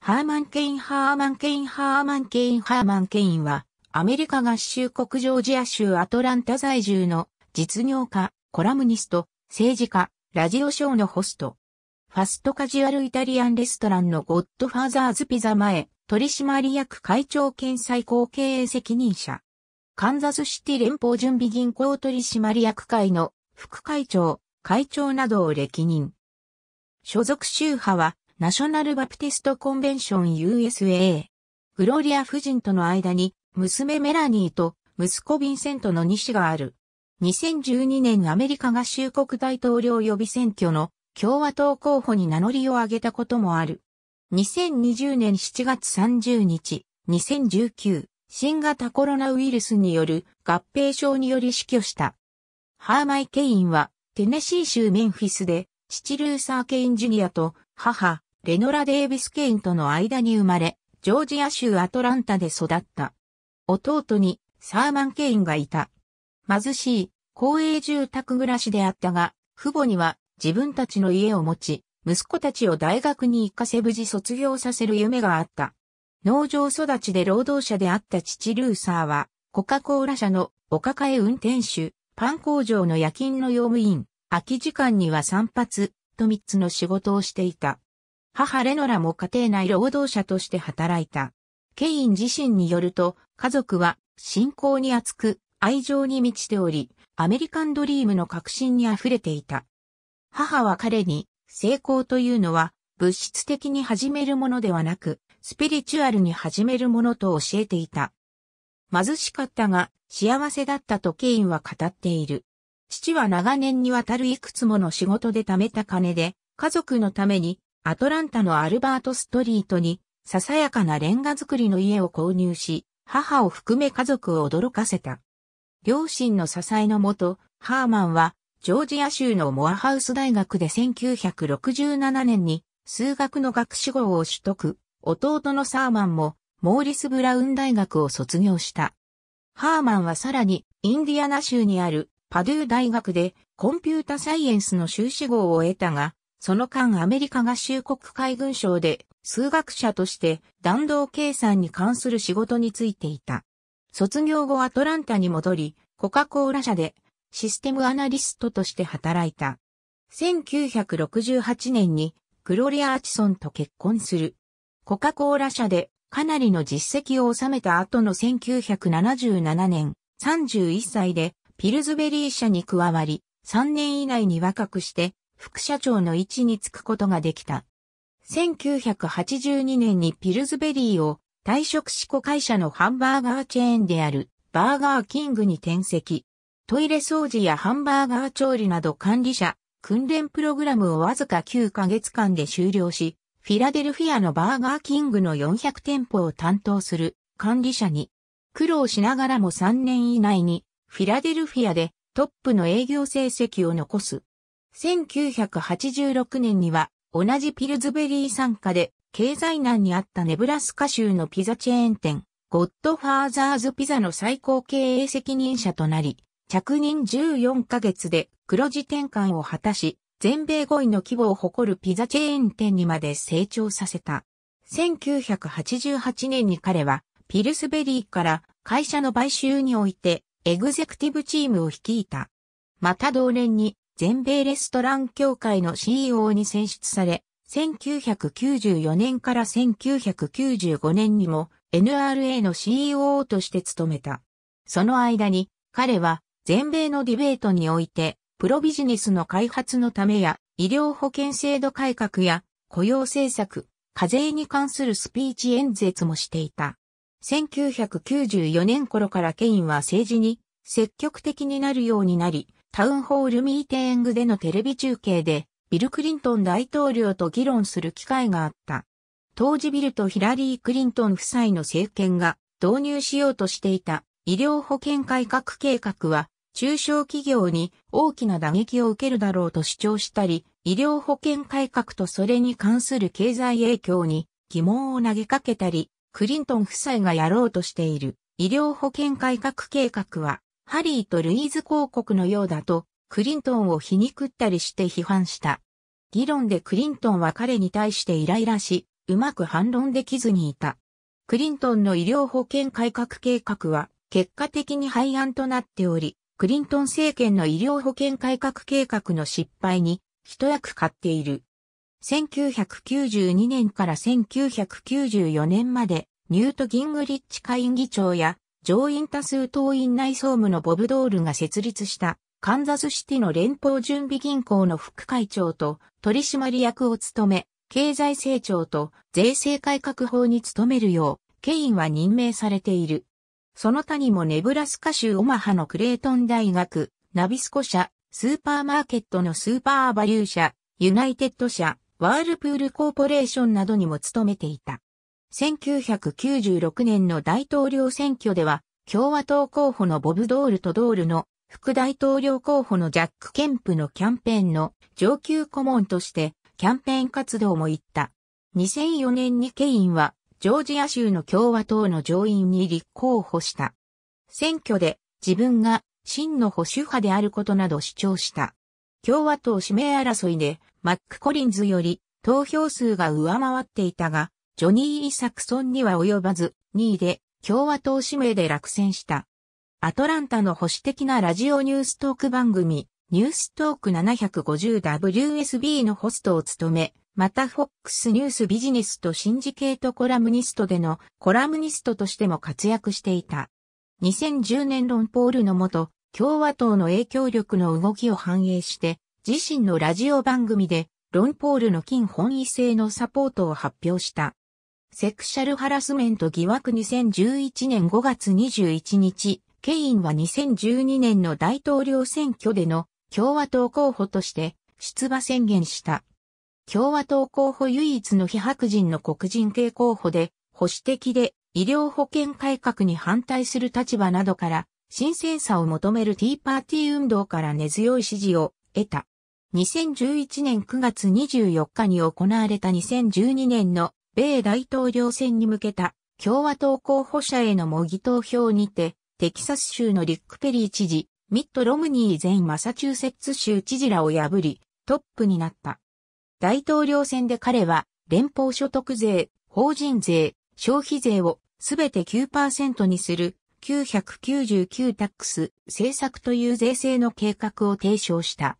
ハーマン・ケイン・ハーマン・ケイン・ハーマン・ケイン・ハーマン・ケインは、アメリカ合衆国ジョージア州アトランタ在住の実業家、コラムニスト、政治家、ラジオショーのホスト。ファストカジュアルイタリアンレストランのゴッドファーザーズピザ前、取締役会長兼最高経営責任者。カンザスシティ連邦準備銀行取締役会の副会長、会長などを歴任。所属宗派はナショナルバプティストコンベンション USA。グロリア夫人との間に、娘メラニーと息子ヴィンセントの2子がある。2012年アメリカ合衆国大統領予備選挙の共和党候補に名乗りを上げたこともある。2020年7月30日、2019、新型コロナウイルスによる合併症により死去した。ハーマイ・ケインは、テネシー州メンフィスで、シチルーサー・ケイン・ジュニアと母、レノラ・デービス・ケインとの間に生まれ、ジョージア州アトランタで育った。弟にサーマン・ケインがいた。貧しい公営住宅暮らしであったが、父母には自分たちの家を持ち、息子たちを大学に行かせ無事卒業させる夢があった。農場育ちで労働者であった父ルーサーは、コカ・コーラ社のお抱え運転手、パン工場の夜勤の用務員、空き時間には散髪と3つの仕事をしていた。母レノラも家庭内労働者として働いた。ケイン自身によると、家族は信仰に厚く、愛情に満ちており、アメリカンドリームの革新に溢れていた。母は彼に、成功というのは、物質的に始めるものではなく、スピリチュアルに始めるものと教えていた。貧しかったが、幸せだったとケインは語っている。父は長年にわたるいくつもの仕事で貯めた金で、家族のためにアトランタのアルバートストリートに、ささやかなレンガ造りの家を購入し、母を含め家族を驚かせた。両親の支えのもと、ハーマンは、ジョージア州のモアハウス大学で1967年に数学の学士号を取得、弟のサーマンもモーリス・ブラウン大学を卒業した。ハーマンはさらにインディアナ州にあるパドゥー大学でコンピュータサイエンスの修士号を得たが、その間アメリカ合衆国海軍省で数学者として弾道計算に関する仕事についていた。卒業後アトランタに戻り、コカ・コーラ社でシステムアナリストとして働いた。1968年にグロリア・アチソンと結婚する。コカ・コーラ社でかなりの実績を収めた後の1977年31歳でピルズベリー社に加わり、3年以内に若くして副社長の位置につくことができた。1982年にピルズベリーを退職し子会社のハンバーガーチェーンであるバーガーキングに転籍。トイレ掃除やハンバーガー調理など管理者、訓練プログラムをわずか9ヶ月間で終了し、フィラデルフィアのバーガーキングの400店舗を担当する管理者に、苦労しながらも3年以内にフィラデルフィアでトップの営業成績を残す。1986年には同じピルズベリー参加で経済難にあったネブラスカ州のピザチェーン店、ゴッドファーザーズピザの最高経営責任者となり、着任14ヶ月で黒字転換を果たし、全米5位の規模を誇るピザチェーン店にまで成長させた。1988年に彼はピルスベリーから会社の買収においてエグゼクティブチームを率いた。また同年に全米レストラン協会の CEO に選出され、1994年から1995年にも NRA の CEO として務めた。その間に彼は全米のディベートにおいてプロビジネスの開発のためや医療保険制度改革や雇用政策、課税に関するスピーチ演説もしていた。1994年頃からケインは政治に積極的になるようになり、タウンホールミーティングでのテレビ中継で、ビル・クリントン大統領と議論する機会があった。当時ビルとヒラリー・クリントン夫妻の政権が導入しようとしていた医療保険改革計画は中小企業に大きな打撃を受けるだろうと主張したり、医療保険改革とそれに関する経済影響に疑問を投げかけたり、クリントン夫妻がやろうとしている医療保険改革計画はハリーとルイーズ公国のようだと、クリントンを皮肉ったりして批判した。議論でクリントンは彼に対してイライラし、うまく反論できずにいた。クリントンの医療保険改革計画は、結果的に廃案となっており、クリントン政権の医療保険改革計画の失敗に一役買っている。1992年から1994年までニュート・ギングリッチ会議長や上院多数党員内総務のボブ・ドールが設立したカンザスシティの連邦準備銀行の副会長と取締役を務め、経済成長と税制改革法に努めるよう、ケインは任命されている。その他にもネブラスカ州オマハのクレートン大学、ナビスコ社、スーパーマーケットのスーパーバリュー社、ユナイテッド社、ワールプールコーポレーションなどにも勤めていた。1996年の大統領選挙では、共和党候補のボブ・ドールとドールの副大統領候補のジャック・ケンプのキャンペーンの上級顧問としてキャンペーン活動も行った。2004年にケインはジョージア州の共和党の上院に立候補した。選挙で自分が真の保守派であることなど主張した。共和党指名争いでマック・コリンズより投票数が上回っていたが、ジョニー・イサクソンには及ばず、2位で共和党指名で落選した。アトランタの保守的なラジオニューストーク番組、ニューストーク 750WSB のホストを務め、また FOX ニュースビジネスとシンジケートコラムニストでのコラムニストとしても活躍していた。2010年ロンポールのもと、共和党の影響力の動きを反映して、自身のラジオ番組で、ロンポールの金本位制のサポートを発表した。セクシャルハラスメント疑惑2011年5月21日、ケインは2012年の大統領選挙での共和党候補として出馬宣言した。共和党候補唯一の非白人の黒人系候補で、保守的で医療保険改革に反対する立場などから、新鮮さを求めるティーパーティー運動から根強い支持を得た。2011年9月24日に行われた2012年の米大統領選に向けた共和党候補者への模擬投票にて、テキサス州のリック・ペリー知事、ミット・ロムニー前マサチューセッツ州知事らを破り、トップになった。大統領選で彼は、連邦所得税、法人税、消費税をすべて9%にする999タックス政策という税制の計画を提唱した。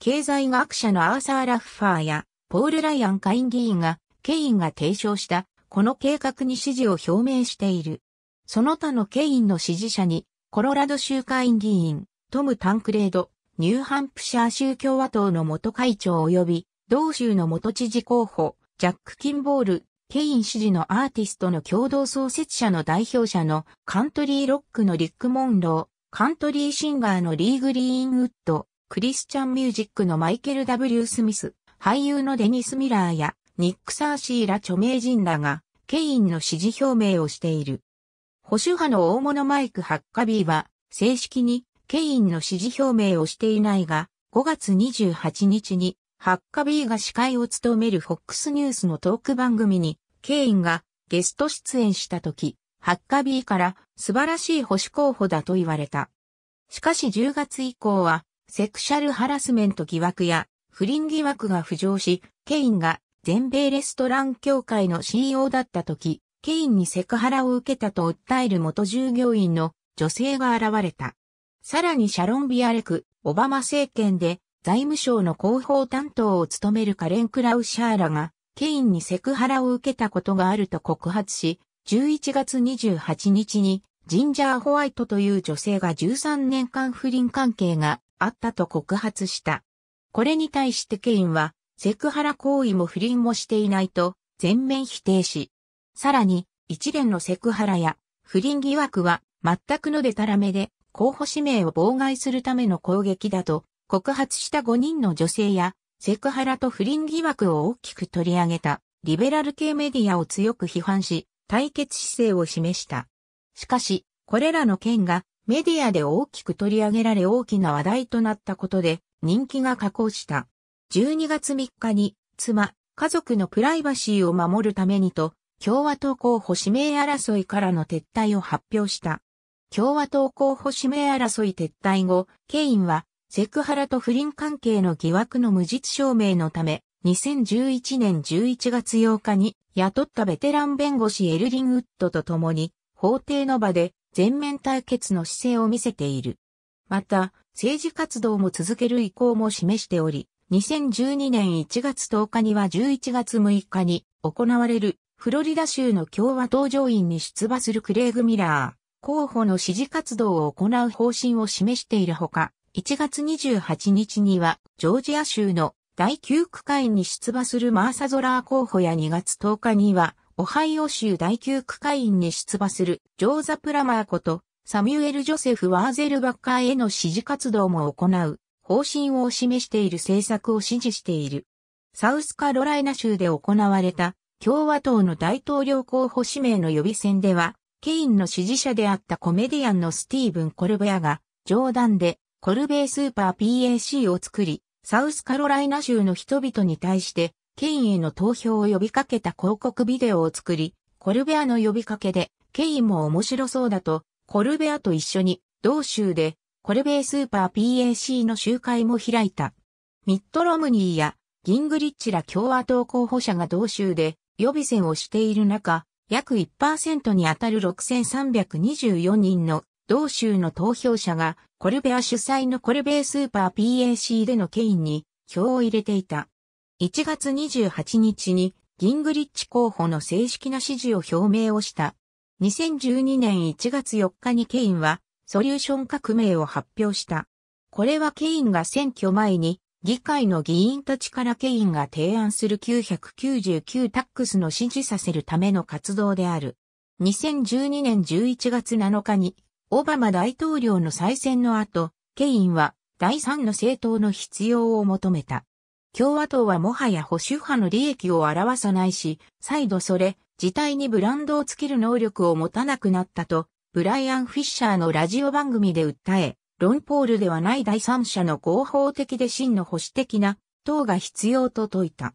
経済学者のアーサー・ラッファーやポール・ライアン下院議員がケインが提唱したこの計画に支持を表明している。その他のケインの支持者に、コロラド州会議員、トム・タンクレード、ニューハンプシャー州共和党の元会長及び、同州の元知事候補、ジャック・キンボール、ケイン支持のアーティストの共同創設者の代表者のカントリーロックのリック・モンロー、カントリーシンガーのリー・グリーンウッド、クリスチャンミュージックのマイケル・ W・ スミス、俳優のデニス・ミラーやニック・サーシーら著名人らが、ケインの支持表明をしている。保守派の大物マイク・ハッカビーは、正式にケインの支持表明をしていないが、5月28日に、ハッカビーが司会を務める FOX ニュースのトーク番組に、ケインがゲスト出演した時、ハッカビーから素晴らしい保守候補だと言われた。しかし10月以降は、セクシャルハラスメント疑惑や不倫疑惑が浮上し、ケインが全米レストラン協会の CEO だった時、ケインにセクハラを受けたと訴える元従業員の女性が現れた。さらにシャロン・ビアレク、オバマ政権で財務省の広報担当を務めるカレン・クラウシャーラが、ケインにセクハラを受けたことがあると告発し、11月28日に、ジンジャー・ホワイトという女性が13年間不倫関係があったと告発した。これに対してケインは、セクハラ行為も不倫もしていないと全面否定し、さらに一連のセクハラや不倫疑惑は全くのでたらめで候補指名を妨害するための攻撃だと告発した5人の女性やセクハラと不倫疑惑を大きく取り上げたリベラル系メディアを強く批判し対決姿勢を示した。しかし、これらの件がメディアで大きく取り上げられ大きな話題となったことで人気が下降した。12月3日に妻、家族のプライバシーを守るためにと、共和党候補指名争いからの撤退を発表した。共和党候補指名争い撤退後、ケインはセクハラと不倫関係の疑惑の無実証明のため、2011年11月8日に雇ったベテラン弁護士エルリン・ウッドと共に法廷の場で全面対決の姿勢を見せている。また、政治活動も続ける意向も示しており、2012年1月10日には11月6日に行われるフロリダ州の共和党上院に出馬するクレイグ・ミラー、候補の支持活動を行う方針を示しているほか、1月28日にはジョージア州の第9区会に出馬するマーサ・ゾラー候補や2月10日にはオハイオ州第9区会員に出馬するジョーザ・プラマーことサミュエル・ジョセフ・ワーゼルバッカーへの支持活動も行う方針を示している政策を支持している。サウスカロライナ州で行われた共和党の大統領候補指名の予備選では、ケインの支持者であったコメディアンのスティーブン・コルベアが、冗談でコルベイスーパー PAC を作り、サウスカロライナ州の人々に対して、ケインへの投票を呼びかけた広告ビデオを作り、コルベアの呼びかけで、ケインも面白そうだと、コルベアと一緒に同州でコルベイスーパー PAC の集会も開いた。ミッドロムニーやギングリッチら共和党候補者が同州で予備選をしている中、約1%にあたる6324人の同州の投票者がコルベア主催のコルベイスーパー PAC でのケインに票を入れていた。1月28日にギングリッチ候補の正式な支持を表明をした。2012年1月4日にケインはソリューション革命を発表した。これはケインが選挙前に議会の議員たちからケインが提案する999タックスの支持させるための活動である。2012年11月7日にオバマ大統領の再選の後、ケインは第3の政党の必要を求めた。共和党はもはや保守派の利益を表さないし、再度それ、自体にブランドをつける能力を持たなくなったとブライアン・フィッシャーのラジオ番組で訴え、ロンポールではない第三者の合法的で真の保守的な党が必要と説いた。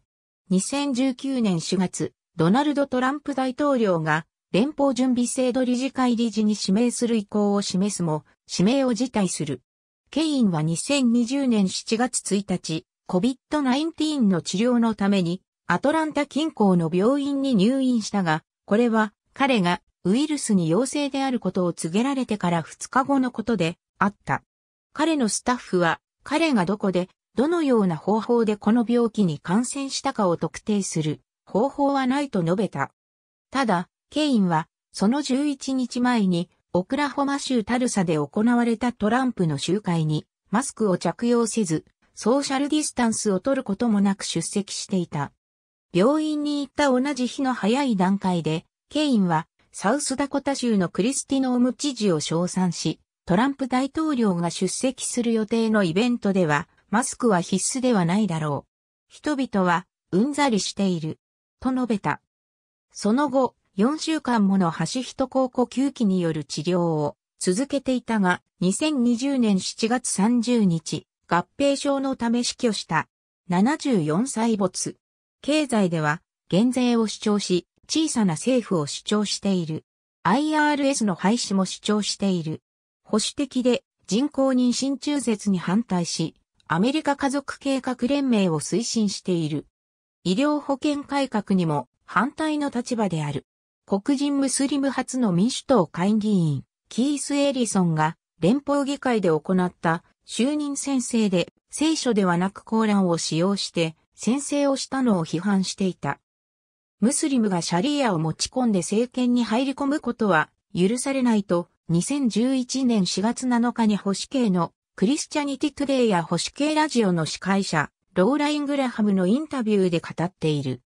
2019年4月、ドナルド・トランプ大統領が連邦準備制度理事会理事に指名する意向を示すも、指名を辞退する。ケインは2020年7月1日、COVID-19 の治療のためにアトランタ近郊の病院に入院したが、これは彼がウイルスに陽性であることを告げられてから2日後のことであった。彼のスタッフは彼がどこでどのような方法でこの病気に感染したかを特定する方法はないと述べた。ただ、ケインはその11日前にオクラホマ州タルサで行われたトランプの集会にマスクを着用せずソーシャルディスタンスを取ることもなく出席していた。病院に行った同じ日の早い段階で、ケインはサウスダコタ州のクリスティノーム知事を称賛し、トランプ大統領が出席する予定のイベントでは、マスクは必須ではないだろう。人々は、うんざりしている。と述べた。その後、4週間もの橋人高呼吸器による治療を続けていたが、2020年7月30日、合併症のため死去した。74歳没。経済では、減税を主張し、小さな政府を主張している。IRS の廃止も主張している。保守的で人工妊娠中絶に反対し、アメリカ家族計画連盟を推進している。医療保険改革にも反対の立場である。黒人ムスリム初の民主党会議員、キース・エリソンが連邦議会で行った就任宣誓で聖書ではなくコーランを使用して宣誓をしたのを批判していた。ムスリムがシャリアを持ち込んで政権に入り込むことは許されないと、2011年4月7日に保守系のクリスチャニティトゥデイや保守系ラジオの司会者、ローライン・グラハムのインタビューで語っている。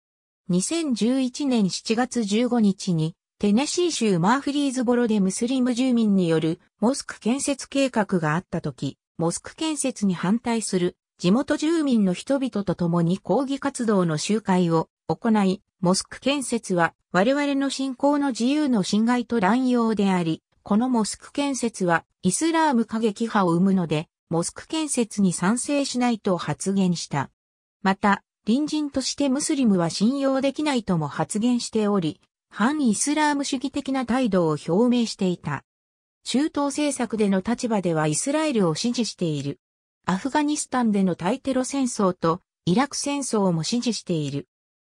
2011年7月15日に、テネシー州マーフリーズボロでムスリム住民によるモスク建設計画があった時、モスク建設に反対する地元住民の人々と共に抗議活動の集会を行い、モスク建設は我々の信仰の自由の侵害と乱用であり、このモスク建設はイスラーム過激派を生むので、モスク建設に賛成しないと発言した。また、隣人としてムスリムは信用できないとも発言しており、反イスラーム主義的な態度を表明していた。中東政策での立場ではイスラエルを支持している。アフガニスタンでの対テロ戦争とイラク戦争も支持している。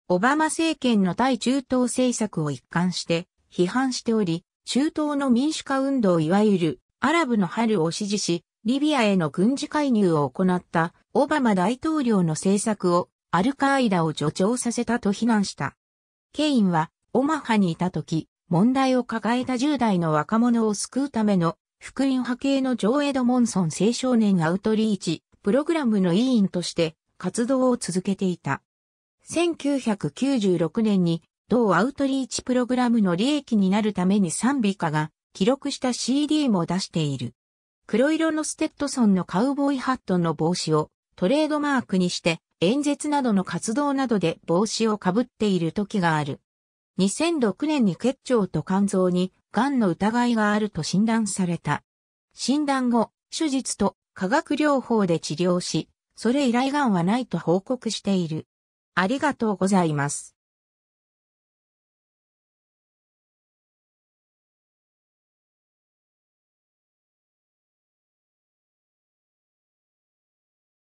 オバマ政権の対中東政策を一貫して批判しており、中東の民主化運動いわゆるアラブの春を支持し、リビアへの軍事介入を行ったオバマ大統領の政策をアルカーイダを助長させたと非難した。ケインはオマハにいた時、問題を抱えた10代の若者を救うための福音派系のジョー・エドモンソン青少年アウトリーチプログラムの委員として活動を続けていた。1996年に同アウトリーチプログラムの利益になるために賛美歌が記録した CD も出している。黒色のステッドソンのカウボーイハットの帽子をトレードマークにして演説などの活動などで帽子をかぶっている時がある。2006年に結腸と肝臓に癌の疑いがあると診断された。診断後、手術と化学療法で治療し、それ以来癌はないと報告している。ありがとうございます。